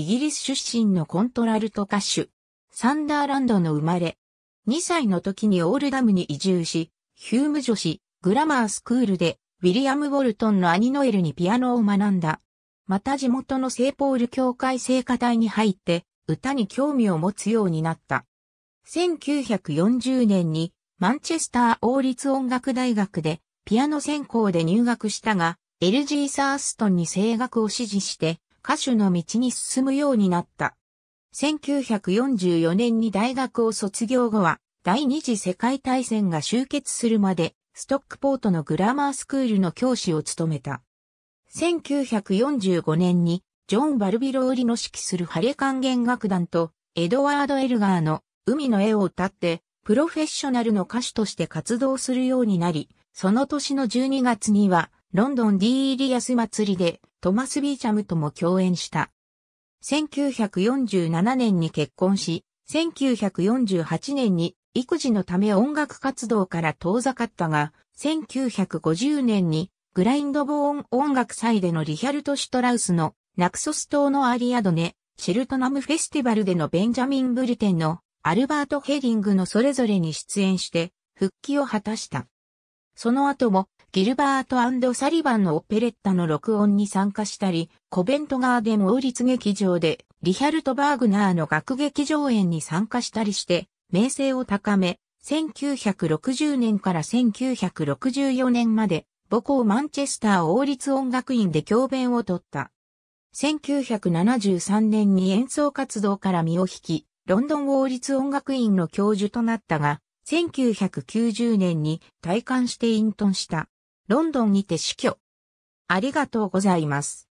イギリス出身のコントラルト歌手、サンダーランドの生まれ。2歳の時にオールダムに移住し、ヒューム女子、グラマースクールで、ウィリアム・ウォルトンのアニノエルにピアノを学んだ。また地元の聖ポール教会聖歌隊に入って、歌に興味を持つようになった。1940年にマンチェスター王立音楽大学でピアノ専攻で入学したが、LG サーストンに声楽を支持して歌手の道に進むようになった。1944年に大学を卒業後は、第二次世界大戦が終結するまで、ストックポートのグラマースクールの教師を務めた。1945年に、ジョン・バルビローリの指揮するハレ管弦楽団と、エドワード・エルガーの海の絵を歌って、プロフェッショナルの歌手として活動するようになり、その年の12月には、ロンドンディイリアス祭りで、トマス・ビーチャムとも共演した。1947年に結婚し、1948年に育児のため音楽活動から遠ざかったが、1950年にグラインドボーン音楽祭でのリヒャルト・シュトラウスのナクソス島のアリアドネ、シェルトナムフェスティバルでのベンジャミン・ブリテンのアルバート・ヘリングのそれぞれに出演して復帰を果たした。その後もギルバートサリバンのオペレッタの録音に参加したり、コベントガーデン王立劇場でリヒャルト・バーグナーの学劇上演に参加したりして、名声を高め、1960年から1964年まで母校マンチェスター王立音楽院で教鞭を取った。1973年に演奏活動から身を引き、ロンドン王立音楽院の教授となったが、1990年に退官して隠遁した。ロンドンにて死去。ありがとうございます。